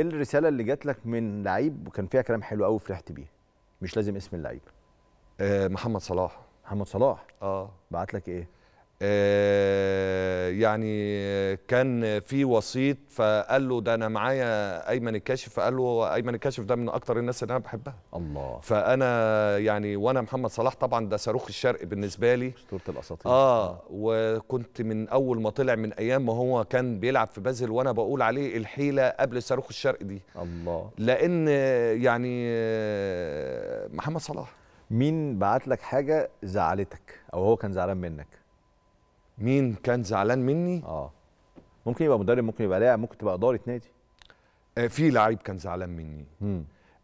ايه الرساله اللي جات لك من لعيب وكان فيها كلام حلو قوي فرحت بيه مش لازم اسم اللعيب آه، محمد صلاح محمد صلاح اه بعت لك ايه آه، يعني كان في وسيط فقال له ده انا معايا ايمن الكاشف فقال له ايمن الكاشف ده من اكتر الناس اللي انا بحبها الله فانا يعني وانا محمد صلاح طبعا ده صاروخ الشرق بالنسبه لي اسطوره الاساطير اه وكنت من اول ما طلع من ايام ما هو كان بيلعب في بازل وانا بقول عليه الحيله قبل صاروخ الشرق دي الله لان يعني آه، محمد صلاح مين بعت لك حاجه زعلتك او هو كان زعلان منك مين كان زعلان مني اه ممكن يبقى مدرب ممكن يبقى لاعب ممكن تبقى اداره نادي آه في لعيب كان زعلان مني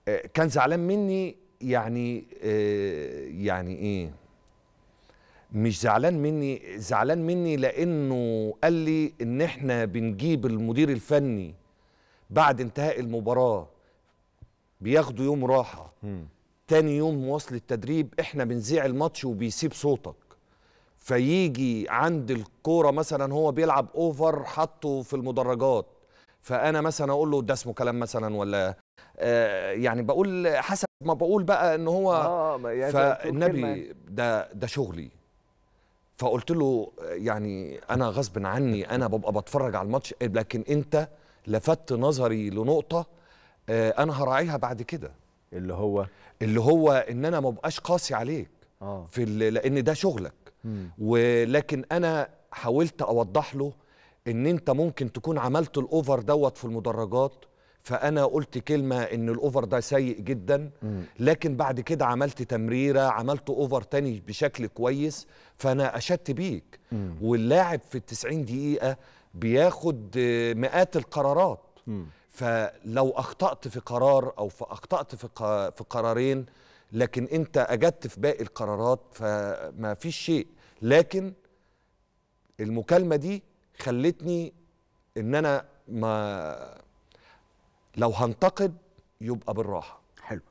آه كان زعلان مني يعني آه يعني ايه مش زعلان مني زعلان مني لانه قال لي ان احنا بنجيب المدير الفني بعد انتهاء المباراه بياخدوا يوم راحه مم. تاني يوم مواصل التدريب احنا بنذيع الماتش وبيسيب صوتك فيجي عند الكوره مثلا هو بيلعب اوفر حطه في المدرجات فانا مثلا اقول له ده اسمه كلام مثلا ولا آه يعني بقول حسب ما بقول بقى ان هو آه يعني فالنبي ده ده شغلي فقلت له يعني انا غصب عني انا ببقى بتفرج على الماتش لكن انت لفت نظري لنقطه آه انا هراعيها بعد كده اللي هو اللي هو ان انا ما بقاش قاسي عليك آه. في لان ده شغلك ولكن انا حاولت اوضح له ان انت ممكن تكون عملت الاوفر دوت في المدرجات فانا قلت كلمه ان الاوفر ده سيء جدا لكن بعد كده عملت تمريره عملت اوفر تاني بشكل كويس فانا اشدت بيك واللاعب في التسعين دقيقه بياخد مئات القرارات فلو اخطات في قرار او اخطات في قرارين لكن انت اجدت في باقي القرارات فما فيش شيء لكن المكالمه دي خلتني ان انا ما لو هنتقد يبقى بالراحه